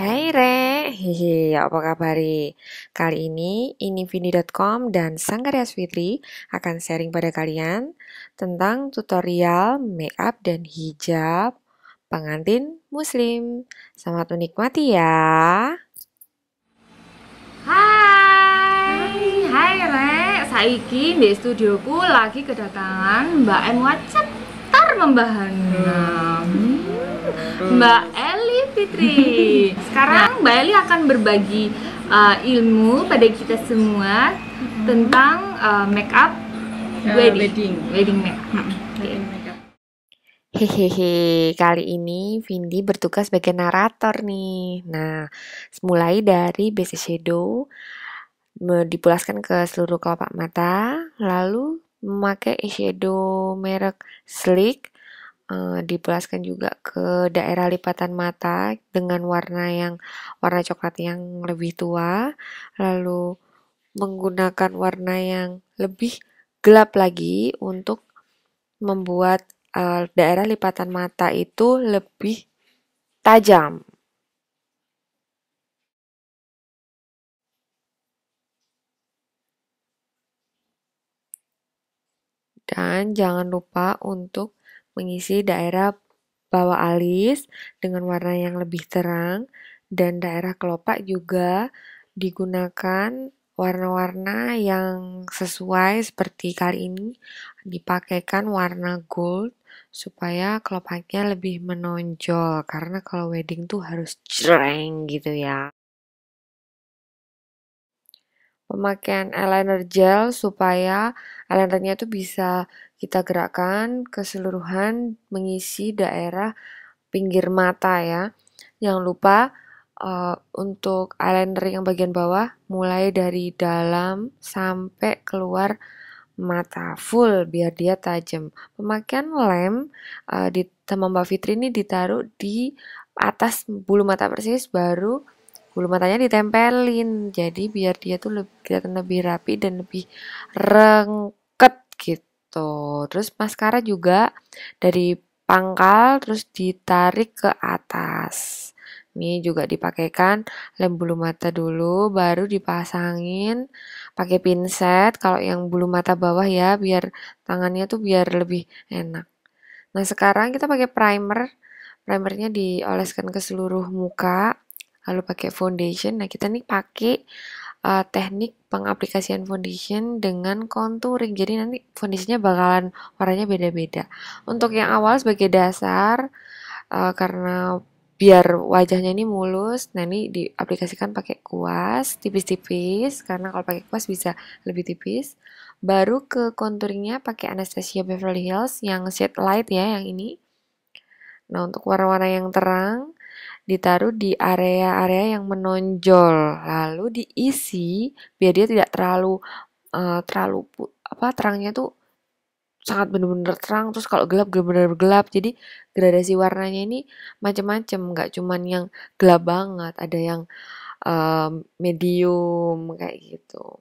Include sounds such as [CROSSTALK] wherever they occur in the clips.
Hai Re, hehe, apa kabar? Kali ini inifini.com dan Sanggarya Fitri akan sharing pada kalian tentang tutorial make up dan hijab pengantin muslim. Selamat menikmati ya. Hai, hai Re saiki di studioku lagi kedatangan Mbak En Wacet tar membahana hmm. Mbak Eli Fitri. [LAUGHS] Sekarang ya. Mbak Eli akan berbagi uh, ilmu pada kita semua hmm. tentang uh, make up ya, wedding. wedding, wedding make hmm. iya. Wedding make Hehehe, kali ini Vindi bertugas sebagai narator nih. Nah, mulai dari basic shadow, dipulaskan ke seluruh kelopak mata, lalu memakai eyeshadow merek Sleek eh, dipulaskan juga ke daerah lipatan mata dengan warna yang warna coklat yang lebih tua, lalu menggunakan warna yang lebih gelap lagi untuk membuat eh, daerah lipatan mata itu lebih tajam. Dan jangan lupa untuk mengisi daerah bawah alis dengan warna yang lebih terang dan daerah kelopak juga digunakan warna-warna yang sesuai seperti kali ini dipakaikan warna gold supaya kelopaknya lebih menonjol karena kalau wedding tuh harus jreng gitu ya pemakaian eyeliner gel supaya eyelinernya itu bisa kita gerakkan keseluruhan mengisi daerah pinggir mata ya. Jangan lupa uh, untuk eyeliner yang bagian bawah mulai dari dalam sampai keluar mata full biar dia tajam. Pemakaian lem uh, di teman Mbak Fitri ini ditaruh di atas bulu mata persis baru bulu matanya ditempelin jadi biar dia tuh lebih, kelihatan lebih rapi dan lebih rengket gitu terus maskara juga dari pangkal terus ditarik ke atas ini juga dipakaikan lem bulu mata dulu, baru dipasangin pakai pinset. Kalau yang bulu mata bawah ya, biar tangannya tuh biar lebih enak. Nah sekarang kita pakai primer, primernya dioleskan ke seluruh muka lalu pakai foundation. Nah, kita nih pakai uh, teknik pengaplikasian foundation dengan contouring. Jadi nanti foundationnya bakalan warnanya beda-beda. Untuk yang awal sebagai dasar uh, karena biar wajahnya ini mulus, nah ini diaplikasikan pakai kuas tipis-tipis karena kalau pakai kuas bisa lebih tipis. Baru ke contouringnya pakai Anastasia Beverly Hills yang shade light ya yang ini. Nah untuk warna-warna yang terang ditaruh di area-area yang menonjol lalu diisi biar dia tidak terlalu uh, terlalu apa terangnya tuh sangat benar-benar terang terus kalau gelap benar bener gelap jadi gradasi warnanya ini macam-macam nggak cuman yang gelap banget ada yang um, medium kayak gitu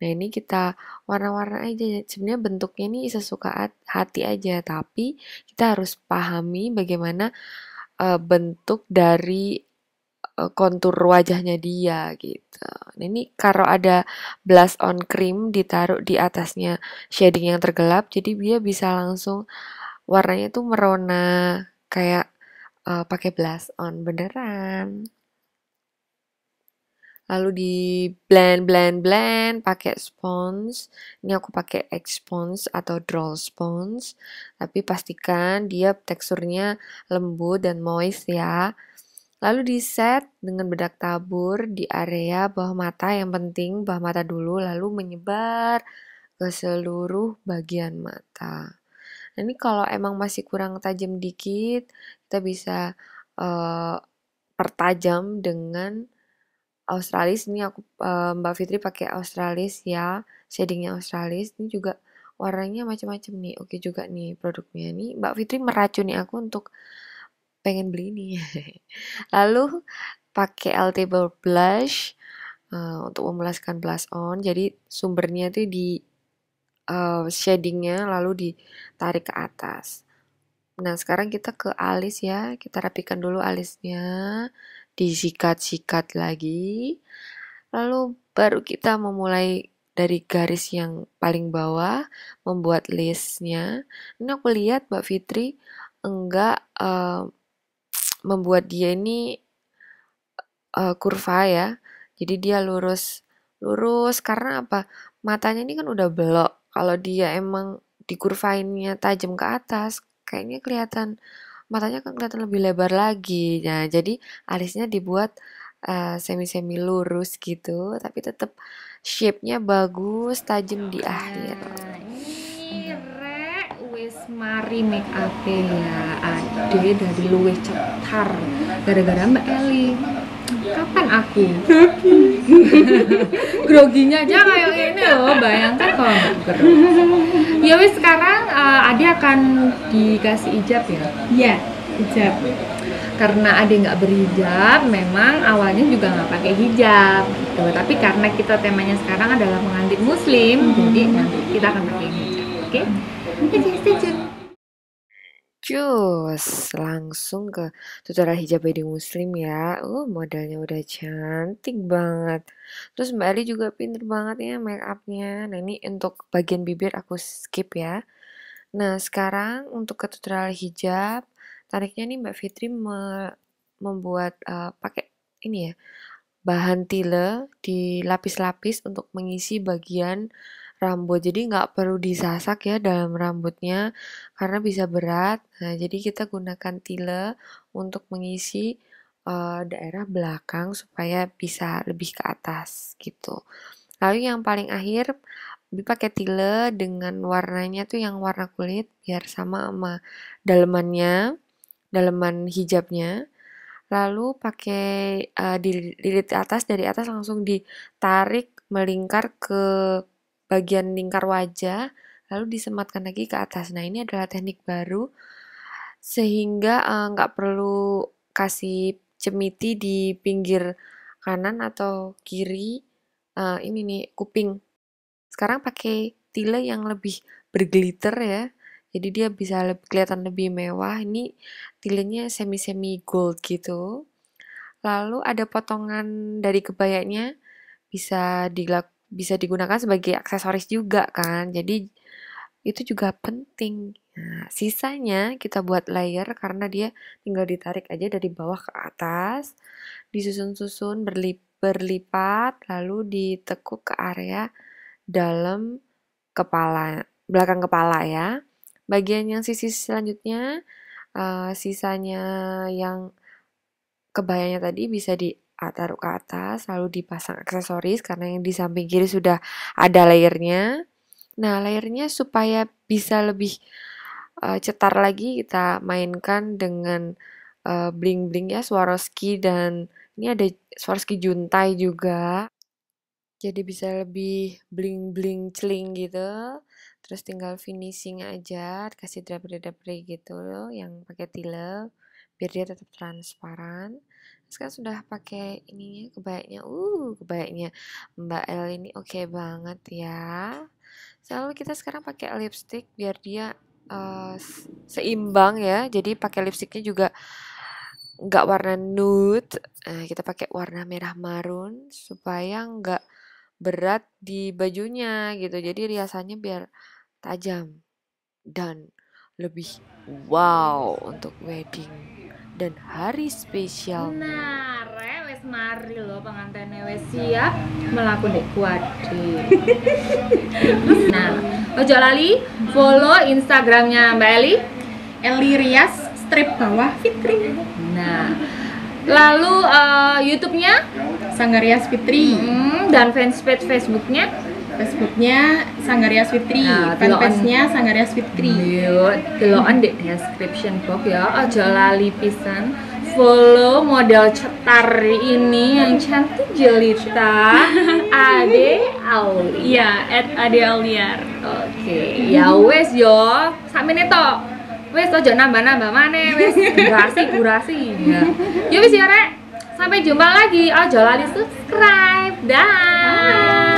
nah ini kita warna-warna aja sebenarnya bentuknya ini sesuka hati aja tapi kita harus pahami bagaimana uh, bentuk dari uh, kontur wajahnya dia gitu. Nah, ini kalau ada blush on cream ditaruh di atasnya shading yang tergelap, jadi dia bisa langsung warnanya tuh merona kayak uh, pakai blush on beneran lalu di blend blend blend pakai spons ini aku pakai egg spons atau draw spons tapi pastikan dia teksturnya lembut dan moist ya lalu di set dengan bedak tabur di area bawah mata yang penting bawah mata dulu lalu menyebar ke seluruh bagian mata nah, ini kalau emang masih kurang tajam dikit kita bisa uh, pertajam dengan Australis ini aku uh, Mbak Fitri pakai Australis ya shadingnya Australis ini juga warnanya macam-macam nih oke juga nih produknya nih Mbak Fitri meracuni aku untuk pengen beli ini [LAUGHS] lalu pakai Altable blush uh, untuk memulaskan blush on jadi sumbernya itu di uh, shadingnya lalu ditarik ke atas nah sekarang kita ke alis ya kita rapikan dulu alisnya disikat-sikat lagi. Lalu baru kita memulai dari garis yang paling bawah membuat listnya. Ini aku lihat Mbak Fitri enggak uh, membuat dia ini uh, kurva ya. Jadi dia lurus lurus karena apa? Matanya ini kan udah belok. Kalau dia emang dikurvainnya tajam ke atas, kayaknya kelihatan matanya kan kelihatan lebih lebar lagi. Nah, jadi alisnya dibuat uh, semi-semi lurus gitu, tapi tetap shape-nya bagus, tajam di akhir. mari make up ya. Ade dari luwe cetar gara-gara Mbak Eli. Kapan aku? [LAUGHS] Groginya aja kayak ini loh, bayangkan kalau Ya wis sekarang uh, Ade akan dikasih ijab ya? Iya, ijab. Karena Ade nggak berhijab, memang awalnya juga nggak pakai hijab. Gitu. Tapi karena kita temanya sekarang adalah pengantin muslim, mm -hmm. jadi nanti kita akan pakai hijab. Oke? Okay? Oke, Cus, langsung ke tutorial hijab wedding muslim ya. Uh, modalnya udah cantik banget. Terus Mbak Ali juga pinter banget ya make upnya. Nah ini untuk bagian bibir aku skip ya. Nah, sekarang untuk ke hijab, tariknya nih Mbak Fitri me membuat uh, pakai ini ya, bahan tile dilapis-lapis untuk mengisi bagian rambut. Jadi nggak perlu disasak ya dalam rambutnya karena bisa berat. Nah, jadi kita gunakan tile untuk mengisi uh, daerah belakang supaya bisa lebih ke atas gitu. Lalu yang paling akhir pakai tile dengan warnanya tuh yang warna kulit biar sama sama dalemannya, daleman hijabnya. Lalu pakai uh, di lilit atas dari atas langsung ditarik melingkar ke bagian lingkar wajah, lalu disematkan lagi ke atas. Nah, ini adalah teknik baru sehingga eh, nggak uh, perlu kasih cemiti di pinggir kanan atau kiri uh, ini nih kuping sekarang pakai tile yang lebih berglitter ya jadi dia bisa lebih, kelihatan lebih mewah ini tilenya semi-semi gold gitu lalu ada potongan dari kebayanya bisa dilak bisa digunakan sebagai aksesoris juga kan jadi itu juga penting nah, sisanya kita buat layer karena dia tinggal ditarik aja dari bawah ke atas disusun-susun berlip berlipat lalu ditekuk ke area dalam kepala, belakang kepala ya. Bagian yang sisi selanjutnya, uh, sisanya yang kebayanya tadi bisa di taruh ke atas, lalu dipasang aksesoris karena yang di samping kiri sudah ada layernya. Nah, layernya supaya bisa lebih uh, cetar lagi kita mainkan dengan uh, eh, bling -bling ya Swarovski dan ini ada Swarovski Juntai juga jadi bisa lebih bling bling celing gitu terus tinggal finishing aja kasih drapery-drapery gitu loh yang pakai tile biar dia tetap transparan terus kan sudah pakai ininya kebaiknya uh kebaiknya Mbak L ini oke okay banget ya selalu kita sekarang pakai lipstick biar dia uh, seimbang ya jadi pakai lipsticknya juga nggak warna nude nah, kita pakai warna merah marun supaya nggak berat di bajunya gitu jadi riasannya biar tajam dan lebih wow untuk wedding dan hari spesial nah wes mari loh pengantinnya wes siap melakukan dek nah ojo lali follow instagramnya mbak Eli Eli Rias strip bawah Fitri nah lalu uh, youtube-nya Sanggarias Rias Fitri hmm dan fanpage Facebooknya Facebooknya Sanggaria Sweet nah, fanpage-nya Sanggaria Sweet iya, Tree. Yo, di description box ya, aja lali pisan. Follow model cetar ini yang cantik jelita [LAUGHS] Ade Aulia. Iya, at Ade Auliar. Oke, okay. ya wes yo, nih toh Wes aja nambah-nambah mana wes durasi durasi ya. Yo wis ya rek. Sampai jumpa lagi. Aja lali subscribe. Dah.